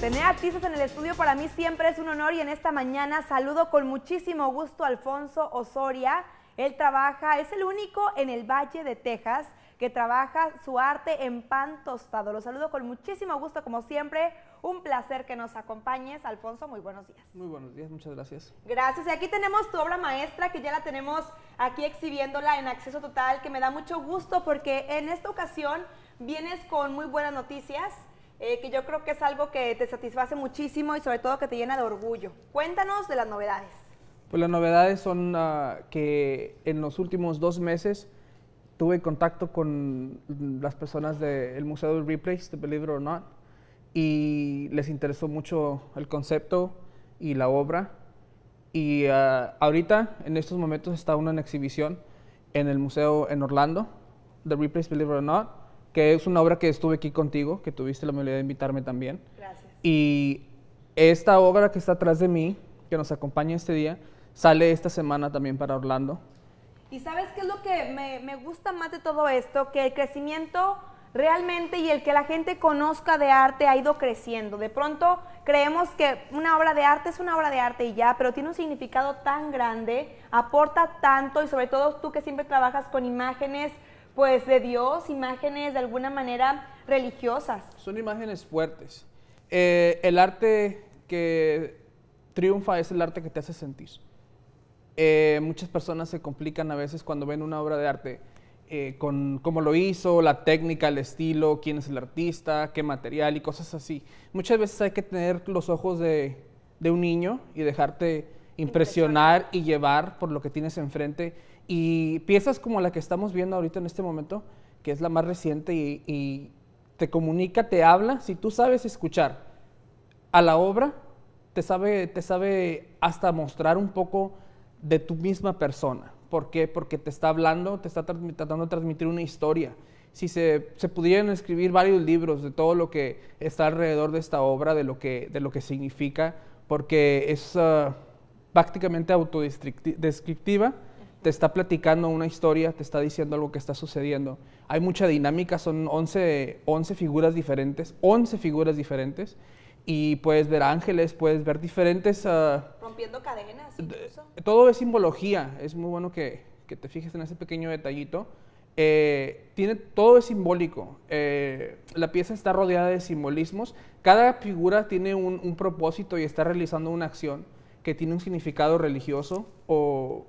Tener artistas en el estudio para mí siempre es un honor y en esta mañana saludo con muchísimo gusto a Alfonso Osoria. Él trabaja, es el único en el Valle de Texas que trabaja su arte en pan tostado. Lo saludo con muchísimo gusto, como siempre. Un placer que nos acompañes. Alfonso, muy buenos días. Muy buenos días, muchas gracias. Gracias. Y aquí tenemos tu obra maestra, que ya la tenemos aquí exhibiéndola en acceso total, que me da mucho gusto porque en esta ocasión vienes con muy buenas noticias eh, que yo creo que es algo que te satisface muchísimo y sobre todo que te llena de orgullo. Cuéntanos de las novedades. Pues las novedades son ah, que en los últimos dos meses tuve contacto con las personas del Museo del Replays, de Believe It or Not, y les interesó mucho el concepto y la obra. Y ah, ahorita, en estos momentos, está una en exhibición en el museo en Orlando, The Replays Believe It or Not, es una obra que estuve aquí contigo, que tuviste la amabilidad de invitarme también. Gracias. Y esta obra que está atrás de mí, que nos acompaña este día, sale esta semana también para Orlando. ¿Y sabes qué es lo que me, me gusta más de todo esto? Que el crecimiento realmente y el que la gente conozca de arte ha ido creciendo. De pronto creemos que una obra de arte es una obra de arte y ya, pero tiene un significado tan grande, aporta tanto y sobre todo tú que siempre trabajas con imágenes, pues de Dios, imágenes de alguna manera religiosas. Son imágenes fuertes. Eh, el arte que triunfa es el arte que te hace sentir. Eh, muchas personas se complican a veces cuando ven una obra de arte eh, con cómo lo hizo, la técnica, el estilo, quién es el artista, qué material y cosas así. Muchas veces hay que tener los ojos de un niño y dejarte impresionar y llevar por lo que tienes enfrente. Y piezas como la que estamos viendo ahorita en este momento, que es la más reciente y, te comunica, te habla, si tú sabes escuchar a la obra, te sabe, te sabe hasta mostrar un poco de tu misma persona. ¿Por qué? Porque te está hablando, te está tratando de transmitir una historia. Si se, pudieran escribir varios libros de todo lo que está alrededor de esta obra, de lo que, de lo que significa, porque es, ah, prácticamente autodescriptiva, te está platicando una historia, te está diciendo algo que está sucediendo. Hay mucha dinámica, son 11, 11 figuras diferentes, 11 figuras diferentes, y puedes ver ángeles, puedes ver diferentes... Ah, Rompiendo cadenas. Todo es simbología, es muy bueno que, te fijes en ese pequeño detallito. Eh, tiene, todo es simbólico. Eh, la pieza está rodeada de simbolismos. Cada figura tiene un propósito y está realizando una acción que tiene un significado religioso o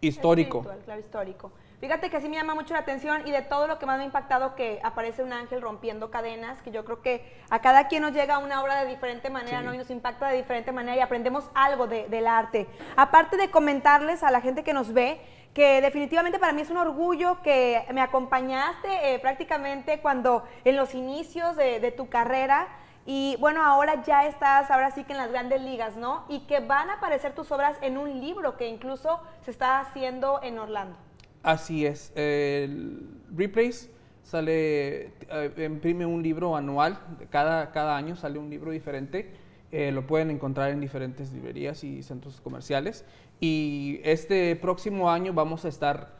histórico. histórico. Fíjate que así me llama mucho la atención y de todo lo que más me ha impactado que aparece un ángel rompiendo cadenas, que yo creo que a cada quien nos llega una obra de diferente manera, Y nos impacta de diferente manera y aprendemos algo del arte. Aparte de comentarles a la gente que nos ve, que definitivamente para mí es un orgullo que me acompañaste eh, prácticamente cuando en los inicios de tu carrera y bueno, ahora ya estás, ahora sí que en las grandes ligas, ¿no? Y que van a aparecer tus obras en un libro que incluso se está haciendo en Orlando. Así es. El Replays sale, eh, imprime un libro anual, cada, cada año sale un libro diferente. Eh, lo pueden encontrar en diferentes librerías y centros comerciales. Y este próximo año vamos a estar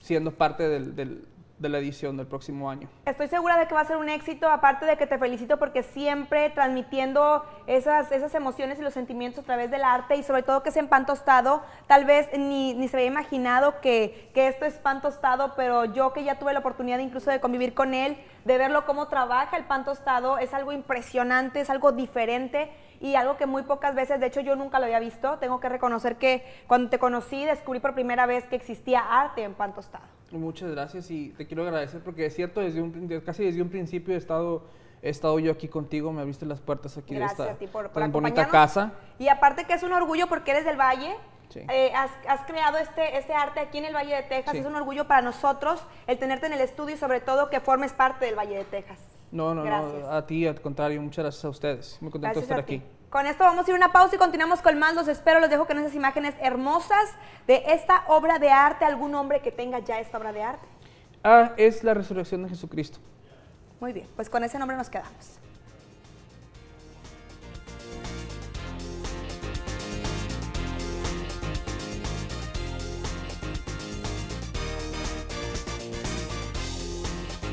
siendo parte del de la edición del próximo año. Estoy segura de que va a ser un éxito, aparte de que te felicito porque siempre transmitiendo esas, esas emociones y los sentimientos a través del arte y sobre todo que es en pan tostado, tal vez ni, se había imaginado que, que, esto es pan tostado, pero yo que ya tuve la oportunidad incluso de convivir con él, de verlo cómo trabaja el pan tostado, es algo impresionante, es algo diferente y algo que muy pocas veces, de hecho yo nunca lo había visto, tengo que reconocer que cuando te conocí descubrí por primera vez que existía arte en pan tostado. Muchas gracias y te quiero agradecer porque es cierto, desde un, casi desde un principio he estado he estado yo aquí contigo, me abriste las puertas aquí de esta bonita casa. Y aparte que es un orgullo porque eres del Valle. Eh, has, creado este, este arte aquí en el Valle de Texas. Es un orgullo para nosotros el tenerte en el estudio y sobre todo que formes parte del Valle de Texas. No, no, no, a ti, al contrario, muchas gracias a ustedes. Muy contento de estar aquí. Con esto vamos a ir a una pausa y continuamos con más. Los espero, los dejo con esas imágenes hermosas de esta obra de arte. ¿Algún hombre que tenga ya esta obra de arte? Ah, es la resurrección de Jesucristo. Muy bien, pues con ese nombre nos quedamos.